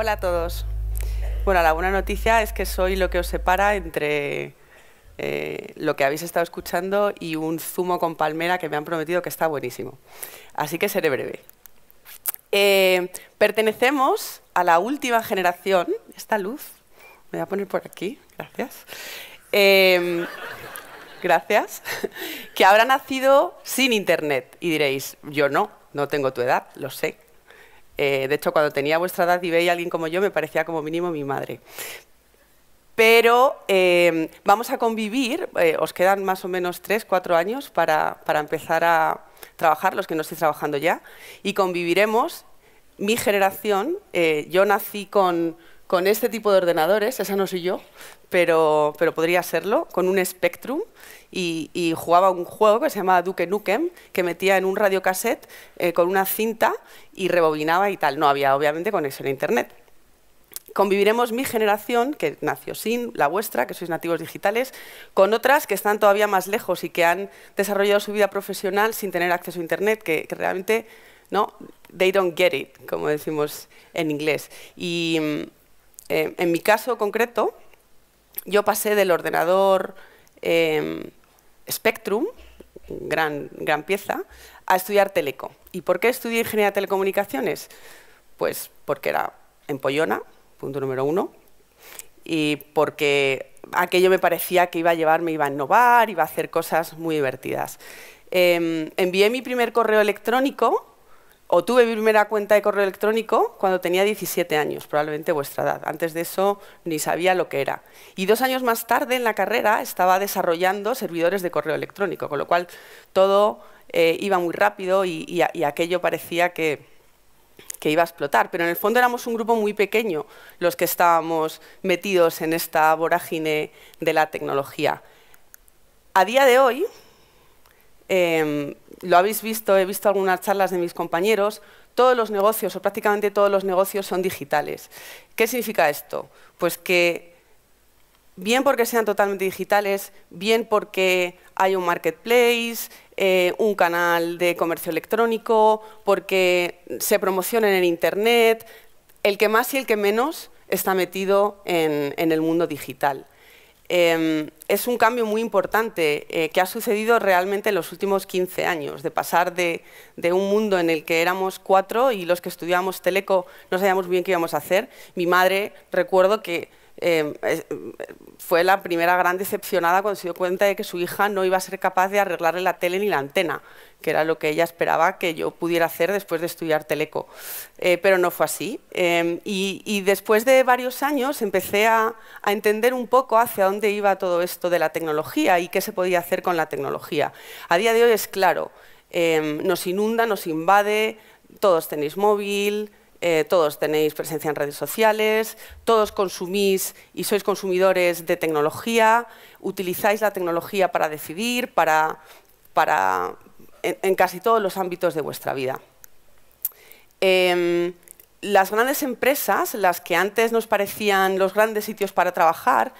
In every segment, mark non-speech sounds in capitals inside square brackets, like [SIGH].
Hola a todos. Bueno, la buena noticia es que soy lo que os separa entre eh, lo que habéis estado escuchando y un zumo con palmera que me han prometido que está buenísimo. Así que seré breve. Eh, pertenecemos a la última generación, esta luz, me voy a poner por aquí, gracias. Eh, gracias, que habrá nacido sin Internet. Y diréis, yo no, no tengo tu edad, lo sé. Eh, de hecho, cuando tenía vuestra edad y veía a alguien como yo, me parecía como mínimo mi madre. Pero eh, vamos a convivir, eh, os quedan más o menos tres, cuatro años para, empezar a trabajar, los que no estéis trabajando ya, y conviviremos mi generación, yo nací con, con este tipo de ordenadores, esa no soy yo, pero, pero podría serlo, con un Spectrum y, jugaba un juego que se llamaba Duke Nukem, que metía en un radiocassette eh, con una cinta y rebobinaba y tal. No había, obviamente, conexión a Internet. Conviviremos mi generación, que nació sin, la vuestra, que sois nativos digitales, con otras que están todavía más lejos y que han desarrollado su vida profesional sin tener acceso a Internet, que, que realmente, ¿no? They don't get it, como decimos en inglés. Y, mm, eh, en mi caso concreto, yo pasé del ordenador em, Spectrum, gran, gran pieza, a estudiar Teleco. ¿Y por qué estudié Ingeniería de Telecomunicaciones? Pues porque era empollona, punto número uno, y porque aquello me parecía que iba a llevarme, iba a innovar, iba a hacer cosas muy divertidas. Em, envié mi primer correo electrónico o tuve mi primera cuenta de correo electrónico cuando tenía 17 años, probablemente vuestra edad. Antes de eso ni sabía lo que era. Y dos años más tarde en la carrera estaba desarrollando servidores de correo electrónico, con lo cual todo eh, iba muy rápido y, aquello parecía que, que iba a explotar. Pero en el fondo éramos un grupo muy pequeño los que estábamos metidos en esta vorágine de la tecnología. A día de hoy, Em, lo habéis visto, he visto algunas charlas de mis compañeros, todos los negocios o prácticamente todos los negocios son digitales. ¿Qué significa esto? Pues que bien porque sean totalmente digitales, bien porque hay un marketplace, eh, un canal de comercio electrónico, porque se promocionen en Internet, el que más y el que menos está metido en el mundo digital. Em, es un cambio muy importante eh, que ha sucedido realmente en los últimos 15 años, de pasar de, de, un mundo en el que éramos cuatro y los que estudiábamos teleco no sabíamos bien qué íbamos a hacer. Mi madre, recuerdo que Em, em, fue la primera gran decepcionada cuando se dio cuenta de que su hija no iba a ser capaz de arreglarle la tele ni la antena, que era lo que ella esperaba que yo pudiera hacer después de estudiar teleco. Eh, pero no fue así. Em, y, después de varios años empecé a, a, entender un poco hacia dónde iba todo esto de la tecnología y qué se podía hacer con la tecnología. A día de hoy es claro, nos inunda, nos invade, todos tenéis móvil, eh, todos tenéis presencia en redes sociales, todos consumís y sois consumidores de tecnología, utilizáis la tecnología para decidir, para, para en, casi todos los ámbitos de vuestra vida. Em, las grandes empresas, las que antes nos parecían los grandes sitios para trabajar,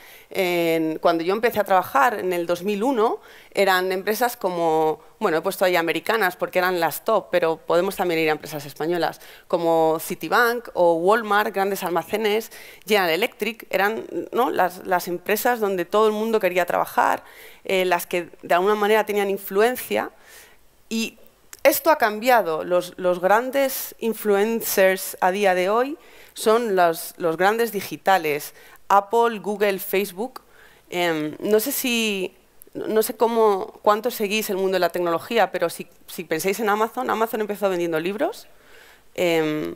cuando yo empecé a trabajar en el 2001, eran empresas como, bueno, he puesto ahí americanas porque eran las top, pero podemos también ir a empresas españolas, como Citibank o Walmart, grandes almacenes, General Electric, eran las, empresas donde todo el mundo quería trabajar, eh, las que de alguna manera tenían influencia y esto ha cambiado. Los, grandes influencers a día de hoy son los, grandes digitales. Apple, Google, Facebook. Em, no sé si no sé cómo, cuánto seguís el mundo de la tecnología, pero si, si pensáis en Amazon, Amazon empezó vendiendo libros, em,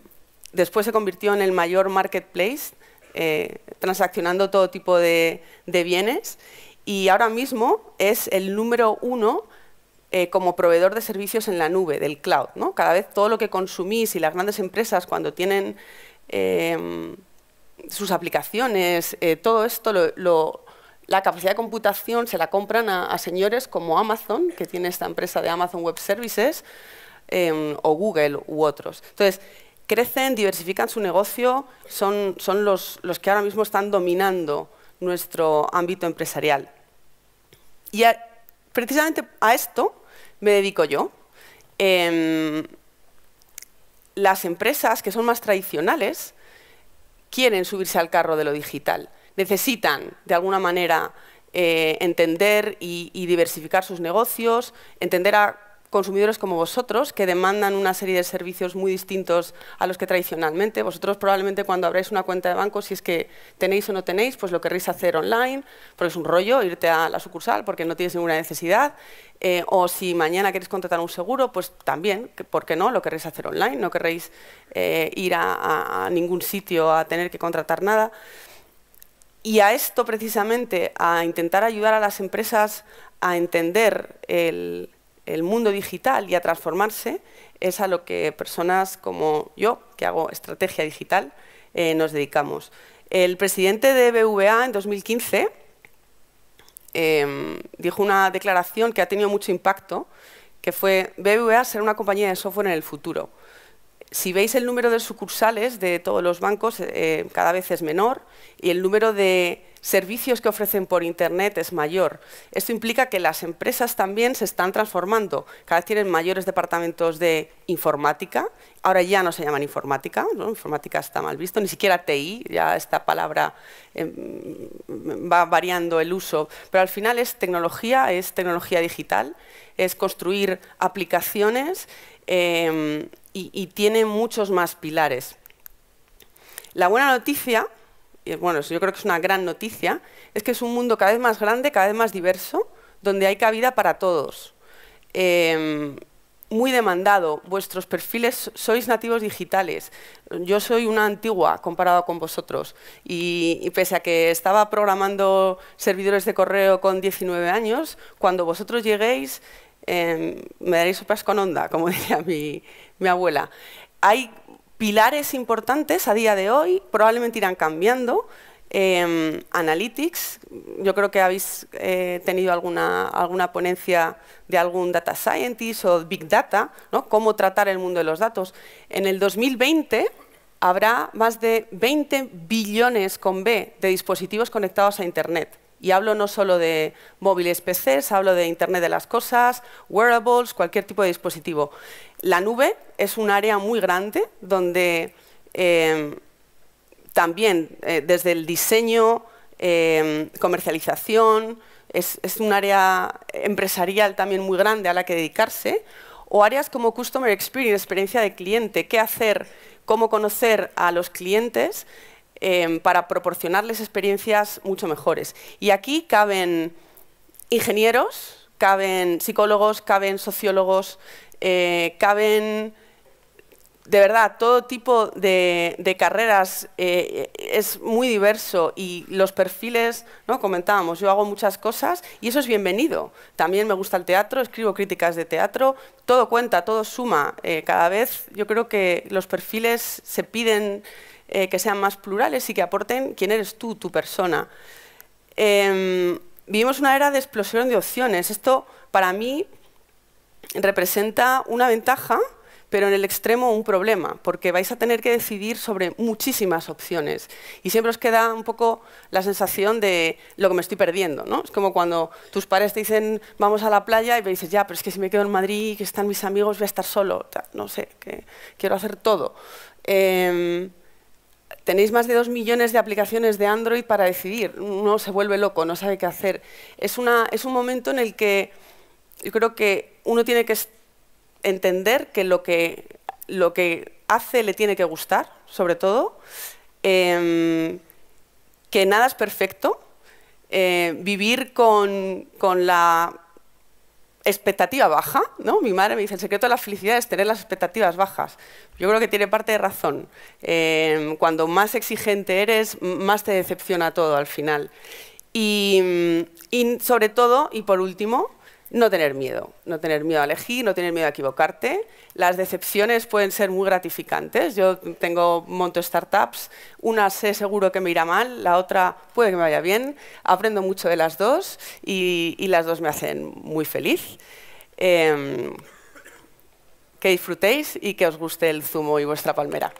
después se convirtió en el mayor marketplace, eh, transaccionando todo tipo de bienes, y ahora mismo es el número uno eh, como proveedor de servicios en la nube, del cloud. ¿no? Cada vez todo lo que consumís y las grandes empresas cuando tienen em, sus aplicaciones, eh, todo esto, la capacidad de computación se la compran a, señores como Amazon, que tiene esta empresa de Amazon Web Services, em, o Google u otros. Entonces, crecen, diversifican su negocio, son, son los, que ahora mismo están dominando nuestro ámbito empresarial. Y precisamente a esto me dedico yo. Em, las empresas que son más tradicionales quieren subirse al carro de lo digital. Necesitan, de alguna manera, eh, entender y, y diversificar sus negocios, entender a consumidores como vosotros, que demandan una serie de servicios muy distintos a los que tradicionalmente. Vosotros probablemente cuando abráis una cuenta de banco, si es que tenéis o no tenéis, pues lo querréis hacer online, porque es un rollo irte a la sucursal porque no tienes ninguna necesidad. Eh, o si mañana queréis contratar un seguro, pues también, ¿por qué no? Lo querréis hacer online, no querréis eh, ir a ningún sitio a tener que contratar nada. Y a esto precisamente, a intentar ayudar a las empresas a entender el, el mundo digital y a transformarse es a lo que personas como yo, que hago estrategia digital, eh, nos dedicamos. El presidente de BVA en 2015 em, dijo una declaración que ha tenido mucho impacto, que fue BBVA será una compañía de software en el futuro si veis el número de sucursales de todos los bancos, eh, cada vez es menor y el número de servicios que ofrecen por Internet es mayor. Esto implica que las empresas también se están transformando. Cada vez tienen mayores departamentos de informática. Ahora ya no se llaman informática, informática está mal visto, ni siquiera TI, ya esta palabra em, va variando el uso. Pero al final es tecnología, es tecnología digital, es construir aplicaciones Em, y, tiene muchos más pilares. La buena noticia, eh, bueno, yo creo que es una gran noticia, es que es un mundo cada vez más grande, cada vez más diverso, donde hay cabida para todos. Em, muy demandado, vuestros perfiles sois nativos digitales. Yo soy una antigua comparado con vosotros y, y, pese a que estaba programando servidores de correo con 19 años, cuando vosotros lleguéis Em, me daréis sopas con onda, como [LAUGHS] decía mi, abuela. Hay pilares importantes a día de hoy, probablemente irán cambiando, em, analytics, yo creo que habéis eh, tenido alguna, alguna ponencia de algún data scientist o big data, cómo tratar el mundo de los datos. En el 2020 habrá más de 20 billones con B de dispositivos conectados a Internet. Y hablo no solo de móviles PCs, hablo de Internet de las Cosas, wearables, cualquier tipo de dispositivo. La nube es un área muy grande donde em, también eh, desde el diseño, em, comercialización, es, es un área empresarial también muy grande a la que dedicarse, o áreas como Customer Experience, experiencia de cliente, qué hacer, cómo conocer a los clientes Em, para proporcionarles experiencias mucho mejores. Y aquí caben ingenieros, caben psicólogos, caben sociólogos, eh, caben de verdad, todo tipo de, carreras eh, es muy diverso y los perfiles, ¿no? comentábamos, yo hago muchas cosas y eso es bienvenido. También me gusta el teatro, escribo críticas de teatro, todo cuenta, todo suma. Eh, cada vez yo creo que los perfiles se piden eh, que sean más plurales y que aporten quién eres tú, tu persona. Em, vivimos una era de explosión de opciones. Esto, para mí, representa una ventaja, pero en el extremo un problema, porque vais a tener que decidir sobre muchísimas opciones. Y siempre os queda un poco la sensación de lo que me estoy perdiendo, ¿no? Es como cuando tus padres te dicen, vamos a la playa, y me dices, ya, pero es que si me quedo en Madrid, que están mis amigos, voy a estar solo, no sé, que quiero hacer todo. Em, Tenéis más de dos millones de aplicaciones de Android para decidir. Uno se vuelve loco, no sabe qué hacer. Es, un momento en el que yo creo que uno tiene que entender que lo que, lo que hace le tiene que gustar, sobre todo, em, que nada es perfecto, eh, vivir con, con, la expectativa baja, ¿no? Mi madre me dice, el secreto de la felicidad es tener las expectativas bajas. Yo creo que tiene parte de razón. Em, cuando más exigente eres, más te decepciona todo al final. y mm, sobre todo, y por último, no tener miedo, no tener miedo a elegir, no tener miedo a equivocarte. Las decepciones pueden ser muy gratificantes. Yo tengo monto startups, una sé seguro que me irá mal, la otra puede que me vaya bien. Aprendo mucho de las dos y, las dos me hacen muy feliz. Em, que disfrutéis y que os guste el zumo y vuestra palmera.